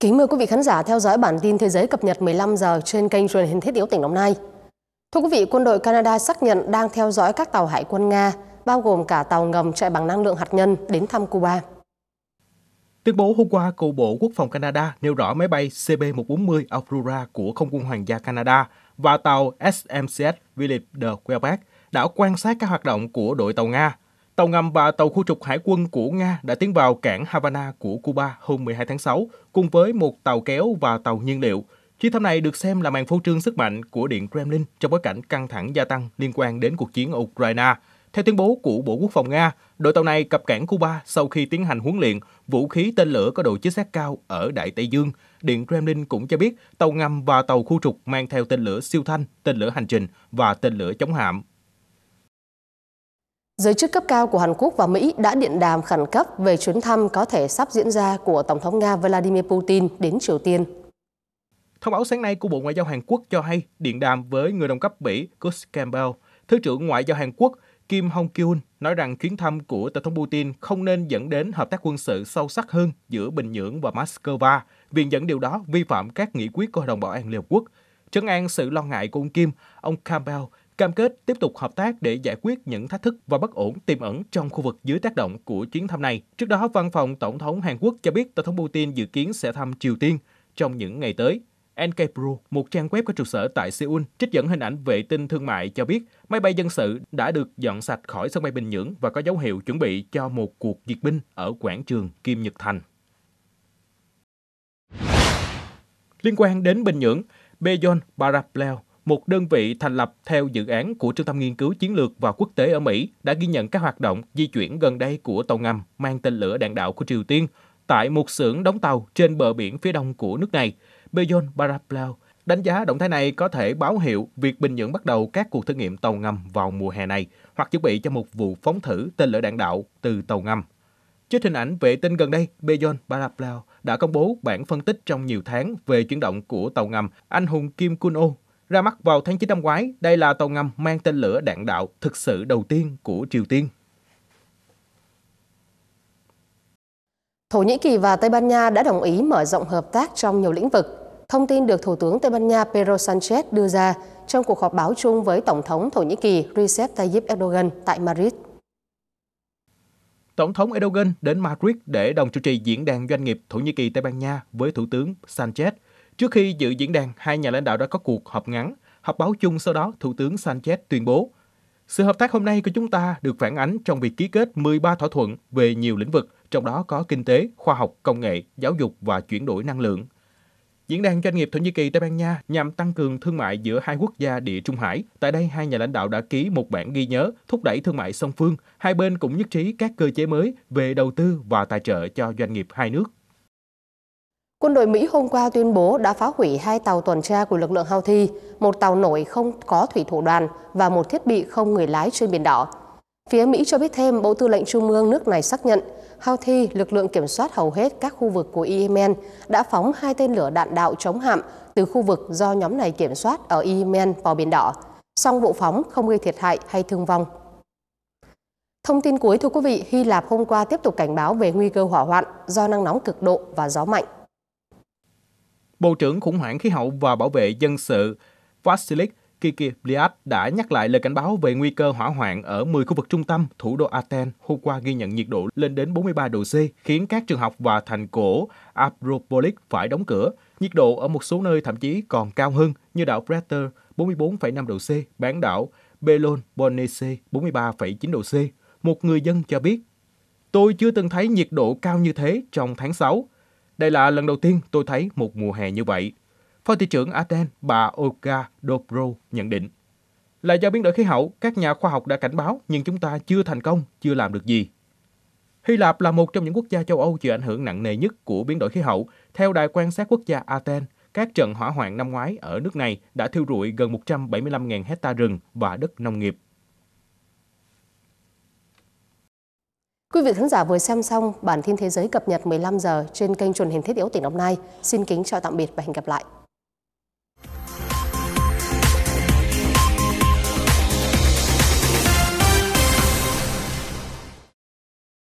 Kính mời quý vị khán giả theo dõi bản tin thế giới cập nhật 15 giờ trên kênh truyền hình thiết yếu tỉnh Đồng Nai. Thưa quý vị, quân đội Canada xác nhận đang theo dõi các tàu hải quân Nga, bao gồm cả tàu ngầm chạy bằng năng lượng hạt nhân đến thăm Cuba. Tuyên bố hôm qua của Bộ Quốc phòng Canada nêu rõ máy bay CB-140 Aurora của Không quân Hoàng gia Canada và tàu SMCS Philip de Quebec đã quan sát các hoạt động của đội tàu Nga Tàu ngầm và tàu khu trục hải quân của Nga đã tiến vào cảng Havana của Cuba hôm 12 tháng 6, cùng với một tàu kéo và tàu nhiên liệu. Chuyến thăm này được xem là màn phô trương sức mạnh của Điện Kremlin trong bối cảnh căng thẳng gia tăng liên quan đến cuộc chiến ở Ukraine. Theo tuyên bố của Bộ Quốc phòng Nga, đội tàu này cập cảng Cuba sau khi tiến hành huấn luyện vũ khí tên lửa có độ chính xác cao ở Đại Tây Dương. Điện Kremlin cũng cho biết tàu ngầm và tàu khu trục mang theo tên lửa siêu thanh, tên lửa hành trình và tên lửa chống hạm Giới chức cấp cao của Hàn Quốc và Mỹ đã điện đàm khẩn cấp về chuyến thăm có thể sắp diễn ra của Tổng thống Nga Vladimir Putin đến Triều Tiên. Thông báo sáng nay của Bộ Ngoại giao Hàn Quốc cho hay điện đàm với người đồng cấp Mỹ Kurt Campbell, Thứ trưởng Ngoại giao Hàn Quốc Kim Hong Kyun nói rằng chuyến thăm của Tổng thống Putin không nên dẫn đến hợp tác quân sự sâu sắc hơn giữa Bình Nhưỡng và Moscow, vì dẫn điều đó vi phạm các nghị quyết của Hội đồng Bảo an Liên Hợp Quốc. Trấn an sự lo ngại của ông Kim, ông Campbell cam kết tiếp tục hợp tác để giải quyết những thách thức và bất ổn tiềm ẩn trong khu vực dưới tác động của chuyến thăm này. Trước đó, văn phòng Tổng thống Hàn Quốc cho biết Tổng thống Putin dự kiến sẽ thăm Triều Tiên trong những ngày tới. NK Pro, một trang web có trụ sở tại Seoul, trích dẫn hình ảnh vệ tinh thương mại cho biết máy bay dân sự đã được dọn sạch khỏi sân bay Bình Nhưỡng và có dấu hiệu chuẩn bị cho một cuộc diệt binh ở quảng trường Kim Nhật Thành. Liên quan đến Bình Nhưỡng, Bejon Barapleo, một đơn vị thành lập theo dự án của Trung tâm Nghiên cứu Chiến lược và Quốc tế ở Mỹ, đã ghi nhận các hoạt động di chuyển gần đây của tàu ngầm mang tên lửa đạn đạo của Triều Tiên tại một xưởng đóng tàu trên bờ biển phía đông của nước này. Beyon Baraplau đánh giá động thái này có thể báo hiệu việc Bình Nhưỡng bắt đầu các cuộc thử nghiệm tàu ngầm vào mùa hè này hoặc chuẩn bị cho một vụ phóng thử tên lửa đạn đạo từ tàu ngầm. Trước hình ảnh vệ tinh gần đây, Beyon Baraplau đã công bố bản phân tích trong nhiều tháng về chuyển động của tàu ngầm Anh hùng Kim Kun-o ra mắt vào tháng 9 năm ngoái, đây là tàu ngầm mang tên lửa đạn đạo thực sự đầu tiên của Triều Tiên. Thổ Nhĩ Kỳ và Tây Ban Nha đã đồng ý mở rộng hợp tác trong nhiều lĩnh vực. Thông tin được Thủ tướng Tây Ban Nha Pedro Sanchez đưa ra trong cuộc họp báo chung với Tổng thống Thổ Nhĩ Kỳ Recep Tayyip Erdogan tại Madrid. Tổng thống Erdogan đến Madrid để đồng chủ trì diễn đàn doanh nghiệp Thổ Nhĩ Kỳ-Tây Ban Nha với Thủ tướng Sanchez – Trước khi dự diễn đàn, hai nhà lãnh đạo đã có cuộc họp ngắn. Họp báo chung sau đó, Thủ tướng Sanchez tuyên bố sự hợp tác hôm nay của chúng ta được phản ánh trong việc ký kết 13 thỏa thuận về nhiều lĩnh vực, trong đó có kinh tế, khoa học, công nghệ, giáo dục và chuyển đổi năng lượng. Diễn đàn doanh nghiệp Thổ Nhĩ Kỳ Tây Ban Nha nhằm tăng cường thương mại giữa hai quốc gia địa Trung Hải. Tại đây, hai nhà lãnh đạo đã ký một bản ghi nhớ thúc đẩy thương mại song phương. Hai bên cũng nhất trí các cơ chế mới về đầu tư và tài trợ cho doanh nghiệp hai nước. Quân đội Mỹ hôm qua tuyên bố đã phá hủy hai tàu tuần tra của lực lượng Houthi, một tàu nổi không có thủy thủ đoàn và một thiết bị không người lái trên biển đỏ. Phía Mỹ cho biết thêm, Bộ Tư lệnh Trung ương nước này xác nhận Houthi, lực lượng kiểm soát hầu hết các khu vực của Yemen, đã phóng hai tên lửa đạn đạo chống hạm từ khu vực do nhóm này kiểm soát ở Yemen vào biển đỏ. Song vụ phóng không gây thiệt hại hay thương vong. Thông tin cuối thưa quý vị, Hy Lạp hôm qua tiếp tục cảnh báo về nguy cơ hỏa hoạn do nắng nóng cực độ và gió mạnh. Bộ trưởng Khủng hoảng Khí hậu và Bảo vệ Dân sự Vasilik Kikibliad đã nhắc lại lời cảnh báo về nguy cơ hỏa hoạn ở 10 khu vực trung tâm thủ đô Athens hôm qua ghi nhận nhiệt độ lên đến 43 độ C, khiến các trường học và thành cổ Acropolis phải đóng cửa. Nhiệt độ ở một số nơi thậm chí còn cao hơn như đảo Bretter 44,5 độ C, bán đảo Peloponnese 43,9 độ C. Một người dân cho biết, Tôi chưa từng thấy nhiệt độ cao như thế trong tháng 6. Đây là lần đầu tiên tôi thấy một mùa hè như vậy. Phó thị trưởng Aten, bà Olga Dobro nhận định. Là do biến đổi khí hậu, các nhà khoa học đã cảnh báo nhưng chúng ta chưa thành công, chưa làm được gì. Hy Lạp là một trong những quốc gia châu Âu chịu ảnh hưởng nặng nề nhất của biến đổi khí hậu. Theo Đài quan sát quốc gia Aten, các trận hỏa hoạn năm ngoái ở nước này đã thiêu rụi gần 175.000 hecta rừng và đất nông nghiệp. Quý vị khán giả vừa xem xong bản tin thế giới cập nhật 15 giờ trên kênh truyền hình thiết yếu tỉnh Đồng Nai. Xin kính chào tạm biệt và hẹn gặp lại.